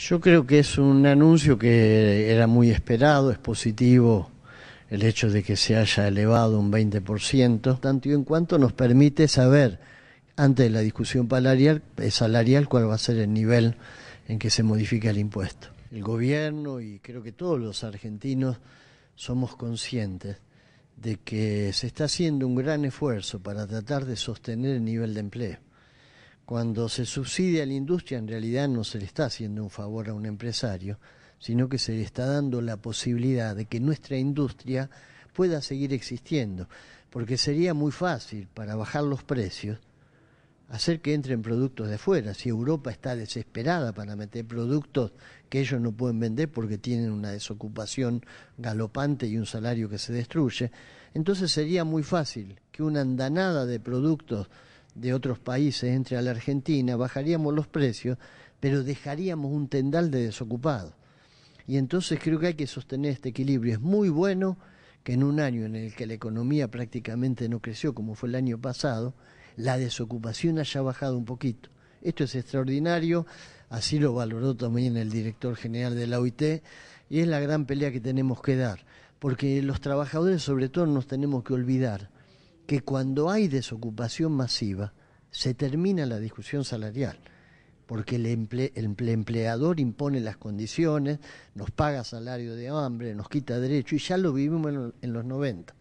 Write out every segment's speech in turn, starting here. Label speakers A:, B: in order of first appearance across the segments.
A: Yo creo que es un anuncio que era muy esperado, es positivo el hecho de que se haya elevado un 20%, tanto y en cuanto nos permite saber, antes de la discusión salarial, eh, salarial cuál va a ser el nivel en que se modifica el impuesto. El gobierno y creo que todos los argentinos somos conscientes de que se está haciendo un gran esfuerzo para tratar de sostener el nivel de empleo. Cuando se subsidia a la industria, en realidad no se le está haciendo un favor a un empresario, sino que se le está dando la posibilidad de que nuestra industria pueda seguir existiendo, porque sería muy fácil para bajar los precios hacer que entren productos de fuera. Si Europa está desesperada para meter productos que ellos no pueden vender porque tienen una desocupación galopante y un salario que se destruye, entonces sería muy fácil que una andanada de productos de otros países entre a la Argentina, bajaríamos los precios, pero dejaríamos un tendal de desocupados. Y entonces creo que hay que sostener este equilibrio. Es muy bueno que en un año en el que la economía prácticamente no creció, como fue el año pasado, la desocupación haya bajado un poquito. Esto es extraordinario, así lo valoró también el director general de la OIT, y es la gran pelea que tenemos que dar, porque los trabajadores sobre todo nos tenemos que olvidar que cuando hay desocupación masiva se termina la discusión salarial, porque el, empleador impone las condiciones, nos paga salario de hambre, nos quita derecho, y ya lo vivimos en, en los 90.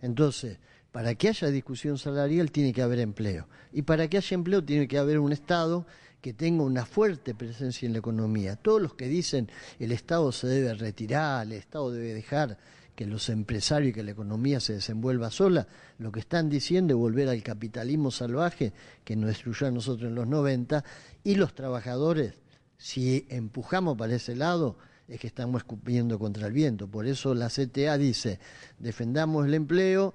A: Entonces, para que haya discusión salarial tiene que haber empleo. Y para que haya empleo tiene que haber un Estado que tenga una fuerte presencia en la economía. Todos los que dicen el Estado se debe retirar, el Estado debe dejar que los empresarios y que la economía se desenvuelva sola, lo que están diciendo es volver al capitalismo salvaje que nos destruyó a nosotros en los 90 y los trabajadores, si empujamos para ese lado, es que estamos escupiendo contra el viento. Por eso la CTA dice, defendamos el empleo,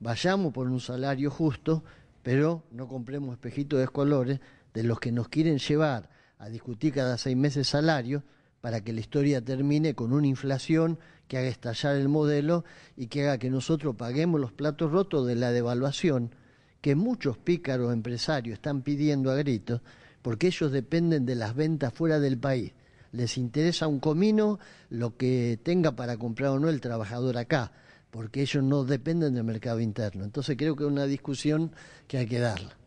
A: vayamos por un salario justo, pero no compremos espejitos de colores de los que nos quieren llevar a discutir cada seis meses salario para que la historia termine con una inflación que haga estallar el modelo y que haga que nosotros paguemos los platos rotos de la devaluación que muchos pícaros empresarios están pidiendo a gritos, porque ellos dependen de las ventas fuera del país. Les interesa un comino lo que tenga para comprar o no el trabajador acá, porque ellos no dependen del mercado interno. Entonces creo que es una discusión que hay que darla.